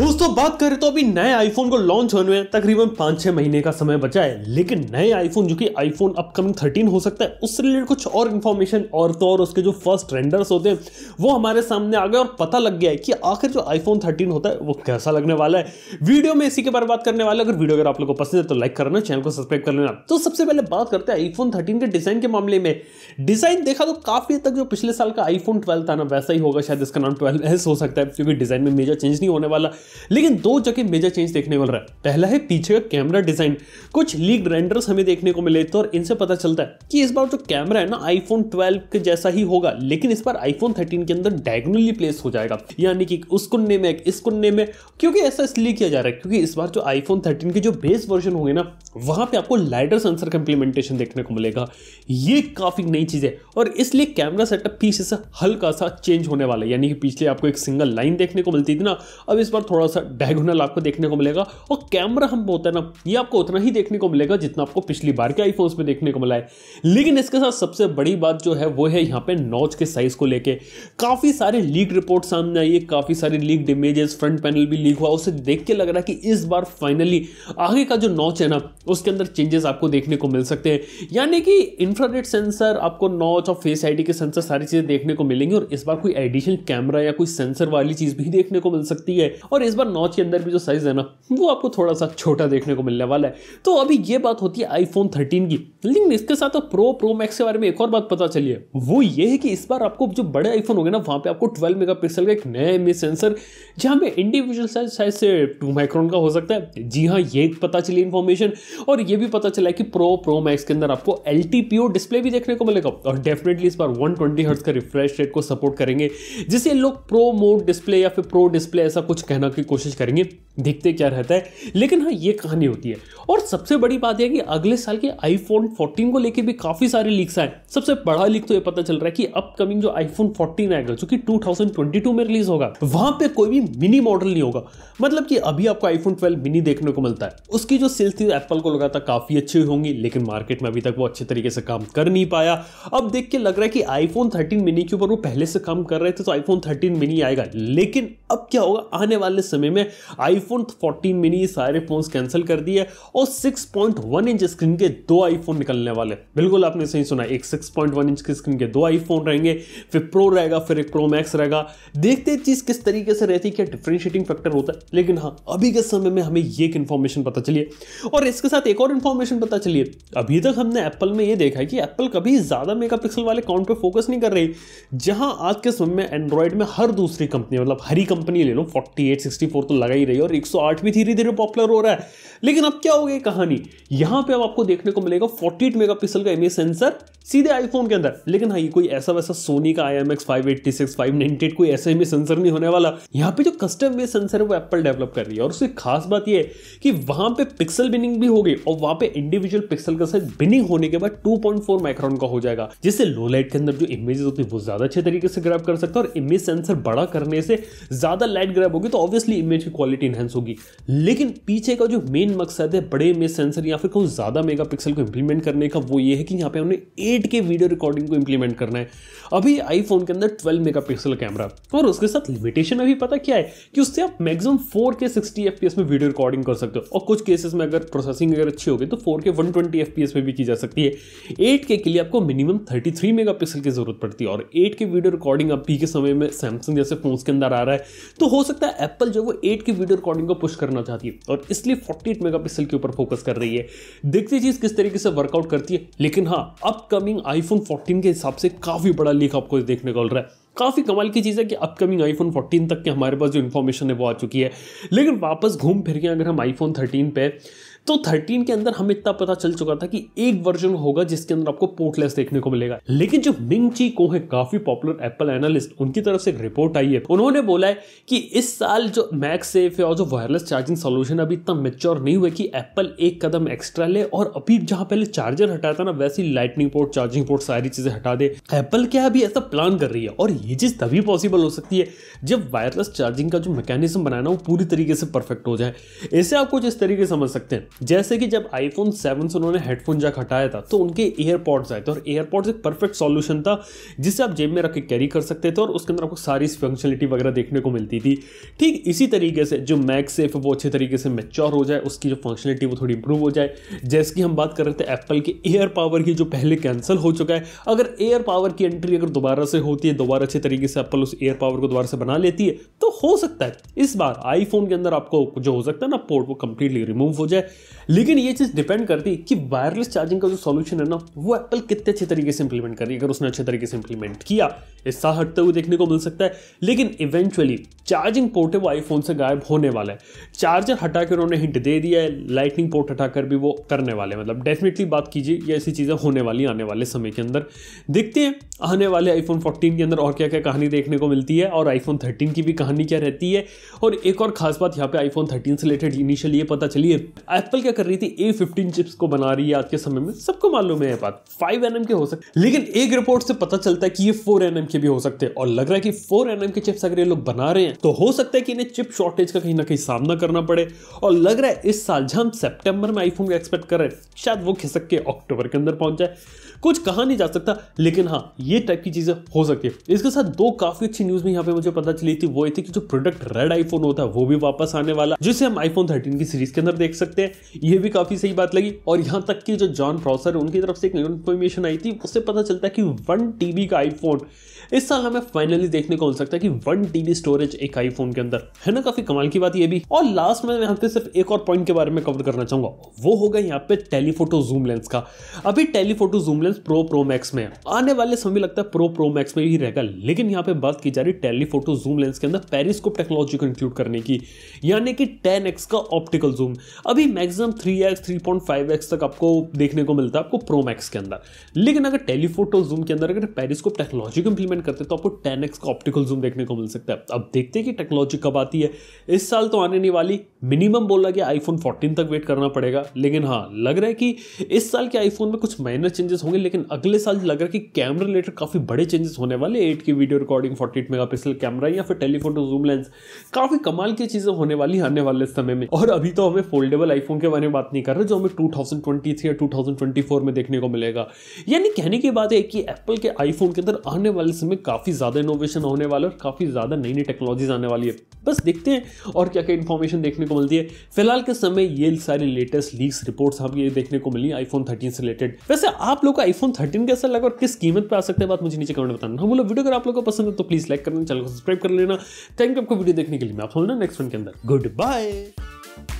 दोस्तों बात करें तो अभी नए आईफोन को लॉन्च होने में तकरीबन पांच छह महीने का समय बचा है लेकिन नए आईफोन जो कि आईफोन अपकमिंग थर्टीन हो सकता है उससे रिलेटेड कुछ और इन्फॉर्मेशन और तो और उसके जो फर्स्ट रेंडर्स होते हैं वो हमारे सामने आ गए और पता लग गया है कि आखिर जो आईफोन थर्टीन होता है वो कैसा लगने वाला है वीडियो में इसी के बारे में बात करने वाला अगर वीडियो अगर आप लोग को पसंद है तो लाइक करना चैनल को सब्सक्राइब कर लेना तो सबसे पहले बात करते हैं आईफोन थर्टीन के डिज़ाइन के मामले में डिज़ाइन देखा तो काफ़ी तक जो पिछले साल का आईफोन ट्वेल्व था ना वैसा ही होगा शायद इसका नाम ट्वेल्व हो सकता है क्योंकि डिज़ाइन में मेजर चेंज नहीं होने वाला लेकिन दो जगह मेजर चेंज देखने को मिल रहा है पहला है पीछे का कैमरा डिजाइन कुछ लीक रेंडर्स हमें देखने को मिले थे तो और इनसे पता चलता है कि इस बार जो कैमरा है ना आईफोन 12 के जैसा ही होगा लेकिन इस बार आईफोन 13 के अंदर डायगोनली प्लेस हो जाएगा यानी कि उस कुन्ने में इस कुन्ने में क्योंकि ऐसा इसलिए किया जा रहा है क्योंकि इस बार जो आईफोन थर्टीन के जो बेस वर्जन होंगे ना वहां पर आपको लाइटर सेंसर का इंप्लीमेंटेशन देखने को मिलेगा ये काफी नई चीज है और इसलिए कैमरा सेटअप पीछे से हल्का सा चेंज होने वाला है यानी कि पिछले आपको एक सिंगल लाइन देखने को मिलती थी ना अब इस बार थोड़ा सा डायगोनल आपको देखने को मिलेगा और कैमरा हम होता है ना ये आपको उतना ही देखने को मिलेगा जितना आपको पिछली बार के आईफोन्स में देखने को मिला है लेकिन इसके साथ सबसे बड़ी बात जो है वो है यहाँ पे नॉच के साइज को लेके काफ़ी सारे लीक रिपोर्ट सामने आई है काफ़ी सारे लीक इमेजेस फ्रंट पैनल भी लीक हुआ उसे देख के लग रहा है कि इस बार फाइनली आगे का जो नॉच है ना उसके अंदर चेंजेस आपको देखने को मिल सकते हैं यानी कि इंफ्रारेड सेंसर आपको नॉच और फेस आईडी के सेंसर सारी चीज़ें देखने को मिलेंगी और इस बार कोई एडिशनल कैमरा या कोई सेंसर वाली चीज़ भी देखने को मिल सकती है और और इस बार नॉच के अंदर भी जो साइज़ है ना वो आपको थोड़ा सा छोटा देखने को मिलने वाला है तो अभी ये बात होती है आईफोन थर्टीन की लेकिन इसके साथ प्रो प्रो मैक्स के बारे में एक और बात पता चली है वो ये है कि इस बार आपको जो बड़े आईफोन हो ना वहाँ पे आपको ट्वेल्व मेगा का एक नया एम सेंसर जहाँ पे इंडिविजुअल साइज साइज से टू माइक्रोन का हो सकता है जी हाँ ये पता चली इन्फॉर्मेशन और ये भी पता चला कि प्रो प्रो मैक्स के अंदर आपको एल डिस्प्ले भी देखने को मिलेगा और डेफिनेटली इस बार वन ट्वेंटी का रिफ्रेश रेट को सपोर्ट करेंगे जिसे लोग प्रो मोड डिस्प्ले या फिर प्रो डिस्प्ले ऐसा कुछ कहना मतलब की कोशिश करेंगे देखते क्या रहता है लेकिन हाँ ये कहानी होती है और सबसे बड़ी बात यह कि अगले साल के आईफोन 14 को लेकर भी काफ़ी सारे लीक्स आए सबसे बड़ा लीक तो ये पता चल रहा है कि अपकमिंग जो आईफोन 14 आएगा जो कि 2022 में रिलीज होगा वहां पे कोई भी मिनी मॉडल नहीं होगा मतलब कि अभी आपको आईफोन 12 मिनी देखने को मिलता है उसकी जो सेल्स थी एप्पल को लगा था काफ़ी अच्छी होंगी लेकिन मार्केट में अभी तक वो अच्छे तरीके से काम कर नहीं पाया अब देख के लग रहा है कि आईफोन थर्टीन मिनी के ऊपर वो पहले से काम कर रहे थे तो आईफोन थर्टीन मिनी आएगा लेकिन अब क्या होगा आने वाले वाले समय में आईफोन 14 मिनी सारे फोन कैंसिल कर दिए और 6.1 इंच स्क्रीन के दो आईफोन निकलने वाले बिल्कुल आपने सही सुना एक 6.1 इंच की स्क्रीन के दो आईफोन रहेंगे फिर प्रो रहेगा फिर एक प्रो मैक्स रहेगा देखते चीज़ किस तरीके से रहती क्या डिफ्रेंशिएटिंग फैक्टर होता है लेकिन हाँ अभी के समय में हमें ये इन्फॉर्मेशन पता चलिए और इसके साथ एक और इन्फॉर्मेशन पता चलिए अभी तक हमने एप्पल में ये देखा है कि एप्पल कभी ज़्यादा मेगापिक्सल वाले काउंट पे फोकस नहीं कर रही जहां आज के समय में एंड्रॉइड में हर दूसरी कंपनी मतलब हरी कंपनी ले लो 48 फोर तो लगा ही रही है और आठ भी धीरे धीरे पॉपुलर हो रहा है लेकिन अब क्या हो गई कहानी यहां पे अब आपको देखने को मिलेगा एट मेगापिक्सल का इमेज सेंसर सीधे आईफोन के अंदर लेकिन हाँ ये कोई ऐसा वैसा सोनी का I M X five eighty six five ninety eight कोई ऐसे में सेंसर नहीं होने वाला यहाँ पे जो कस्टम वे सेंसर है वो एप्पल डेवलप कर रही है और उसकी खास बात ये है कि वहाँ पे पिक्सल बिनिंग भी होगी और वहाँ पे इंडिविजुअल पिक्सल का साथ बिनिंग होने के बाद टू पॉइंट फोर माइक्रॉन का हो जाएगा जिससे लो लाइट के अंदर जो इमेजेस होती है वो ज्यादा अच्छे तरीके से ग्रैप कर सकता है और इमेज सेंसर बड़ा करने से ज्यादा लाइट ग्रैप होगी तो ऑब्वियसली इमेज की क्वालिटी इनहेंस होगी लेकिन पीछे का जो मेन मकसद है बड़े इमेज सेंसर या फिर कुछ ज्यादा मेगा को इम्प्लीमेंट करने का वो ये है कि यहाँ पे हमने eight eight K video recording को इम्प्लीमेंट करना है अभी आईफोन के अंदर 12 मेगापिक्सल कैमरा और उसके साथ लिमिटेशन अभी पता क्या है कि उससे आप मैक्सिमम 4K 60 FPS में वीडियो रिकॉर्डिंग कर सकते हो और कुछ केसेस में अगर प्रोसेसिंग अगर अच्छी होगी तो 4K 120 FPS में भी की जा सकती है 8K के लिए आपको मिनिमम 33 मेगापिक्सल की जरूरत पड़ती है और एट के वीडियो रिकॉर्डिंग अभी के समय में सैमसंग जैसे फोन के अंदर आ रहा है तो हो सकता है एप्पल जो वो एट 8K वीडियो रिकॉर्डिंग को पुश करना चाहती है और इसलिए 48 मेगापिक्सल के ऊपर फोकस कर रही है देखती चीज किस तरीके से वर्कआउट करती है लेकिन हाँ अब अपकमिंग आईफोन 14 के हिसाब से काफ़ी बड़ा लीक आपको देखने को मिल रहा है काफ़ी कमाल की चीज़ है कि अपकमिंग आईफोन 14 तक के हमारे पास जो इन्फॉर्मेशन है वो आ चुकी है लेकिन वापस घूम फिर के अगर हम आईफोन 13 पे तो थर्टीन के अंदर हमें इतना पता चल चुका था कि एक वर्जन होगा जिसके अंदर आपको पोर्टलेस देखने को मिलेगा लेकिन जो मिंग ची को है काफी पॉपुलर एप्पल एनालिस्ट उनकी तरफ से एक रिपोर्ट आई है उन्होंने बोला है कि इस साल जो मैक सेफ है और जो वायरलेस चार्जिंग सोल्यूशन अभी इतना मेच्योर नहीं हुआ कि एप्पल एक कदम एक्स्ट्रा ले और अभी जहां पहले चार्जर हटाया था ना वैसी लाइटनिंग पोर्ट चार्जिंग पोर्ट सारी चीजें हटा दे एप्पल क्या अभी ऐसा प्लान कर रही है और ये चीज तभी पॉसिबल हो सकती है जब वायरलेस चार्जिंग का जो मैकेनिज्म बनाना वो पूरी तरीके से परफेक्ट हो जाए इसे आप कुछ इस तरीके समझ सकते हैं जैसे कि जब आईफोन सेवन से उन्होंने हेडफोन जैक हटाया था तो उनके एयरपॉड्स आए थे और एयरपॉड्स एक परफेक्ट सॉल्यूशन था जिसे आप जेब में रख के कैरी कर सकते थे और उसके अंदर आपको सारी फंक्शनलिटी वगैरह देखने को मिलती थी ठीक इसी तरीके से जो मैक सेफ वो अच्छे तरीके से मेच्योर हो जाए उसकी जो फंक्शनलिटी वो थोड़ी इंप्रूव हो जाए जैसे कि हम बात कर रहे थे एप्पल के एयर पावर की जो पहले कैंसिल हो चुका है अगर एयर पावर की एंट्री अगर दोबारा से होती है दोबारा अच्छे तरीके से एप्पल उस एयर पावर को दोबारा से बना लेती है तो हो सकता है इस बार आईफोन के अंदर आपको जो हो सकता है ना पोर्ट वो कंप्लीटली रिमूव हो जाए लेकिन ये चीज़ डिपेंड करती है कि वायरलेस चार्जिंग का जो सॉल्यूशन है ना वो एप्पल कितने अच्छे तरीके से इंप्लीमेंट कर रही है अगर उसने अच्छे तरीके से इंप्लीमेंट किया ऐसा हटते हुए देखने को मिल सकता है लेकिन इवेंचुअली चार्जिंग पोर्ट है वो आईफोन से गायब होने वाला है चार्जर हटा कर उन्होंने हिंट दे दिया है लाइटनिंग पोर्ट हटा कर भी वो करने वाले मतलब डेफिनेटली बात कीजिए ये ऐसी चीज़ें होने वाली आने वाले समय के अंदर देखते हैं आने वाले आईफोन 14 के अंदर और क्या क्या कहानी देखने को मिलती है और आईफोन 13 की भी कहानी क्या रहती है और एक और खास बात यहाँ पे आईफोन 13 से रिलेटेड इनिशियल ये पता चली है एप्पल क्या कर रही थी ए फिफ्टीन चिप्स को बना रही है आज के समय में सबको मालूम है बात फाइव एन के हो सकते लेकिन एक रिपोर्ट से पता चलता है कि ये फोर एन के भी हो सकते हैं और लग रहा है कि फोर एन के चिप्स अगर ये लोग बना रहे हैं तो हो सकता है कि इन्हें चिप शॉर्टेज का कहीं ना कहीं सामना करना पड़े और लग रहा है इस साल जहां हम सेप्टेम्बर में आईफोन एक्सपेक्ट कर रहे हैं शायद वो खिसक के अक्टूबर के अंदर पहुंच जाए कुछ कहा नहीं जा सकता लेकिन हाँ ये टाइप की चीज़ें हो सकती है इसके साथ दो काफ़ी अच्छी न्यूज़ में यहाँ पे मुझे पता चली थी वो ये थी कि जो प्रोडक्ट रेड आईफोन होता है वो भी वापस आने वाला जिसे हम आईफोन थर्टीन की सीरीज के अंदर देख सकते हैं ये भी काफ़ी सही बात लगी और यहाँ तक कि जो जॉन प्रोसर उनकी तरफ से एक इन्फॉर्मेशन आई थी उससे पता चलता है कि वन टीबी का आईफोन इस साल हमें फाइनली देखने को मिल सकता है कि वन टीबी स्टोरेज एक आई फोन के अंदर है ना काफी कमाल की बात ये भी और लास्ट में यहाँ पे सिर्फ एक और पॉइंट के बारे में कवर करना चाहूंगा वो होगा यहाँ पे टेलीफोटो जूम लेंस का अभी telephoto zoom lens pro pro max में आने वाले समय लगता है प्रो प्रो मैक्स में ही रहेगा लेकिन यहाँ पे बात की जा रही टेलीफोटो जूम लेंस के अंदर पेरिस्कोप टेक्नोलॉजी को इंक्लूड करने की यानी कि टेन का ऑप्टिकल जूम अभी मैक्सिमम थ्री एक्स तक आपको देखने को मिलता है आपको प्रो मैक्स के अंदर लेकिन अगर टेलीफोटो जूम के अंदर अगर पेरिस्कोप टेक्नोलॉजी को इंप्लीमेंट करते तो आपको टेन का ऑप्टिकल जूम देखने को मिल सकता है अब देख देखते हैं कि टेक्नोलॉजी कब आती है इस साल तो आने नहीं वाली मिनिमम बोला गया आईफोन 14 तक वेट करना पड़ेगा लेकिन हाँ लग रहा है कि इस साल के आईफोन में कुछ माइनर चेंजेस होंगे लेकिन अगले साल लग रहा है कि कैमरा रिलेटेड काफ़ी बड़े चेंजेस होने वाले एट की video recording forty eight mega camera या फिर टेलीफोन जूम लेंस काफ़ी कमाल की चीज़ें होने वाली आने वाले समय में और अभी तो हमें फोल्डेबल आईफोन के बारे में बात नहीं कर रहे जो हमें टू या टू में देखने को मिलेगा यानी कहने की बात है कि एप्पल के आईफोन के अंदर आने वाले समय काफ़ी ज़्यादा इनोवेशन होने वाला और काफ़ी ज़्यादा नई नई टेक्नोलॉजी नॉलेज आने वाली है बस देखते हैं और क्या क्या इन्फॉर्मेशन देखने को मिलती है फिलहाल के समय ये सारी लेटेस्ट लीक्स रिपोर्ट्स आपको ये देखने को मिली आईफोन थर्टीन से रिलेटेड वैसे आप लोग का आईफोन थर्टीन कैसा लगा और किस कीमत पे आ सकते हैं बात मुझे नीचे कमेंट बताना हम लोग वीडियो अगर आप लोग को पसंद है तो प्लीज लाइक करना चैनल को सब्सक्राइब कर लेना थैंक यू आपको वीडियो देखने के लिए मैं आप नेक्स्ट वन के अंदर गुड बाय